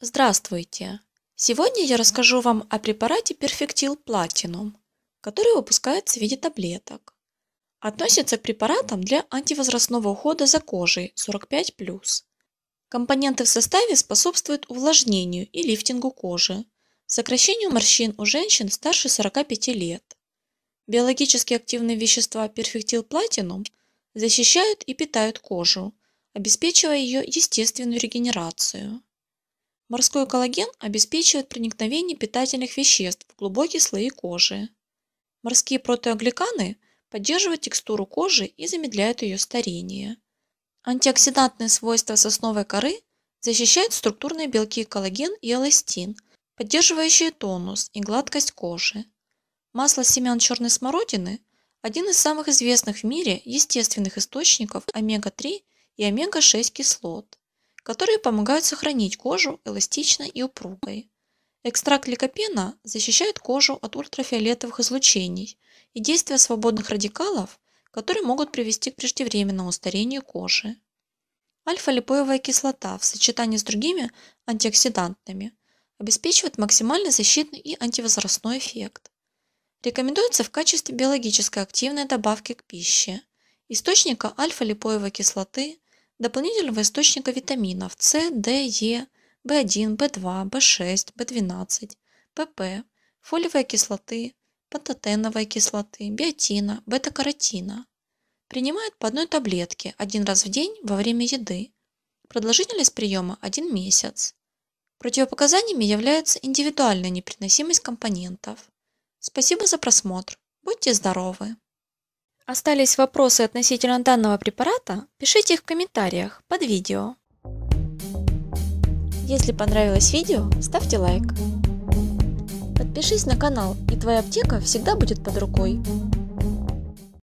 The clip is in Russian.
Здравствуйте! Сегодня я расскажу вам о препарате Perfectil Platinum, который выпускается в виде таблеток. Относится к препаратам для антивозрастного ухода за кожей 45+. Компоненты в составе способствуют увлажнению и лифтингу кожи, Сокращению морщин у женщин старше 45 лет. Биологически активные вещества перфектил перфектилплатинум защищают и питают кожу, обеспечивая ее естественную регенерацию. Морской коллаген обеспечивает проникновение питательных веществ в глубокие слои кожи. Морские протеогликаны поддерживают текстуру кожи и замедляют ее старение. Антиоксидантные свойства сосновой коры защищают структурные белки коллаген и эластин – поддерживающие тонус и гладкость кожи. Масло семян черной смородины – один из самых известных в мире естественных источников омега-3 и омега-6 кислот, которые помогают сохранить кожу эластичной и упругой. Экстракт ликопена защищает кожу от ультрафиолетовых излучений и действия свободных радикалов, которые могут привести к преждевременному старению кожи. Альфа-липоевая кислота в сочетании с другими антиоксидантами – обеспечивает максимальный защитный и антивозрастной эффект. Рекомендуется в качестве биологической активной добавки к пище, источника альфа-липоевой кислоты, дополнительного источника витаминов С, D, E, B1, B2, B6, B12, ПП, фолиевой кислоты, пантотеновой кислоты, биотина, бета-каротина. Принимает по одной таблетке один раз в день во время еды. Продолжительность приема 1 месяц. Противопоказаниями является индивидуальная непереносимость компонентов. Спасибо за просмотр. Будьте здоровы! Остались вопросы относительно данного препарата? Пишите их в комментариях под видео. Если понравилось видео, ставьте лайк. Подпишись на канал, и твоя аптека всегда будет под рукой.